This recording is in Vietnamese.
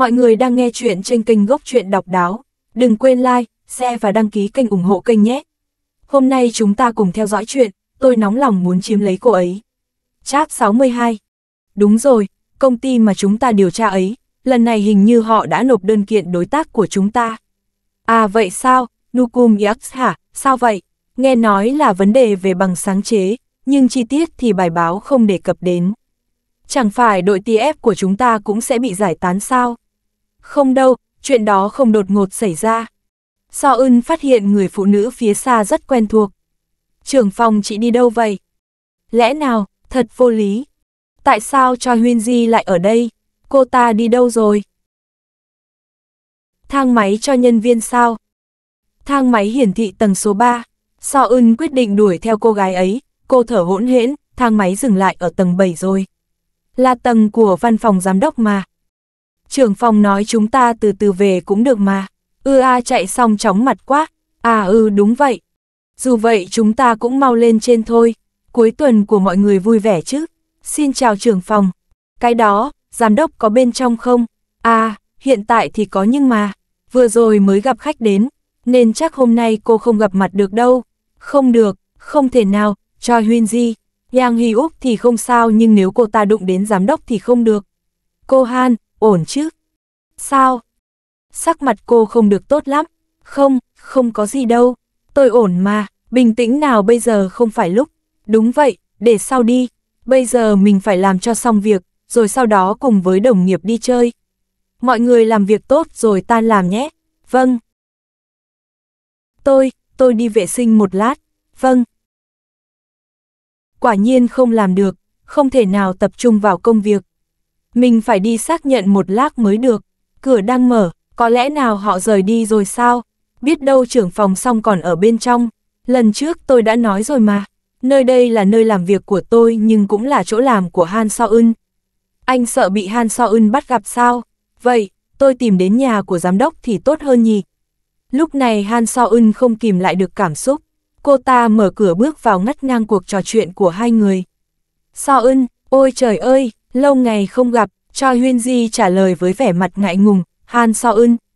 Mọi người đang nghe chuyện trên kênh Gốc Chuyện Đọc Đáo. Đừng quên like, share và đăng ký kênh ủng hộ kênh nhé. Hôm nay chúng ta cùng theo dõi chuyện, tôi nóng lòng muốn chiếm lấy cô ấy. Cháp 62 Đúng rồi, công ty mà chúng ta điều tra ấy, lần này hình như họ đã nộp đơn kiện đối tác của chúng ta. À vậy sao, Nukum Yax hả, sao vậy? Nghe nói là vấn đề về bằng sáng chế, nhưng chi tiết thì bài báo không đề cập đến. Chẳng phải đội TF của chúng ta cũng sẽ bị giải tán sao? Không đâu, chuyện đó không đột ngột xảy ra. So ưng phát hiện người phụ nữ phía xa rất quen thuộc. Trưởng phòng chị đi đâu vậy? Lẽ nào, thật vô lý. Tại sao cho Huyên Di lại ở đây? Cô ta đi đâu rồi? Thang máy cho nhân viên sao? Thang máy hiển thị tầng số 3. So ưng quyết định đuổi theo cô gái ấy. Cô thở hỗn hễn, thang máy dừng lại ở tầng 7 rồi. Là tầng của văn phòng giám đốc mà trưởng phòng nói chúng ta từ từ về cũng được mà. Ư a chạy xong chóng mặt quá, à ư ừ, đúng vậy. Dù vậy chúng ta cũng mau lên trên thôi, cuối tuần của mọi người vui vẻ chứ. Xin chào trưởng phòng. Cái đó, giám đốc có bên trong không? À, hiện tại thì có nhưng mà, vừa rồi mới gặp khách đến, nên chắc hôm nay cô không gặp mặt được đâu. Không được, không thể nào, Choi Huyên Di, Yang Hy Úc thì không sao nhưng nếu cô ta đụng đến giám đốc thì không được. Cô Han, ổn chứ? Sao? Sắc mặt cô không được tốt lắm. Không, không có gì đâu. Tôi ổn mà, bình tĩnh nào bây giờ không phải lúc. Đúng vậy, để sau đi. Bây giờ mình phải làm cho xong việc, rồi sau đó cùng với đồng nghiệp đi chơi. Mọi người làm việc tốt rồi tan làm nhé. Vâng. Tôi, tôi đi vệ sinh một lát. Vâng. Quả nhiên không làm được, không thể nào tập trung vào công việc. Mình phải đi xác nhận một lát mới được. Cửa đang mở, có lẽ nào họ rời đi rồi sao? Biết đâu trưởng phòng xong còn ở bên trong. Lần trước tôi đã nói rồi mà. Nơi đây là nơi làm việc của tôi nhưng cũng là chỗ làm của Han So Eun. Anh sợ bị Han So Eun bắt gặp sao? Vậy, tôi tìm đến nhà của giám đốc thì tốt hơn nhỉ? Lúc này Han So Eun không kìm lại được cảm xúc. Cô ta mở cửa bước vào ngắt ngang cuộc trò chuyện của hai người. So Eun, ôi trời ơi, Lâu ngày không gặp, Choi Huyên Di trả lời với vẻ mặt ngại ngùng, Han So Eun,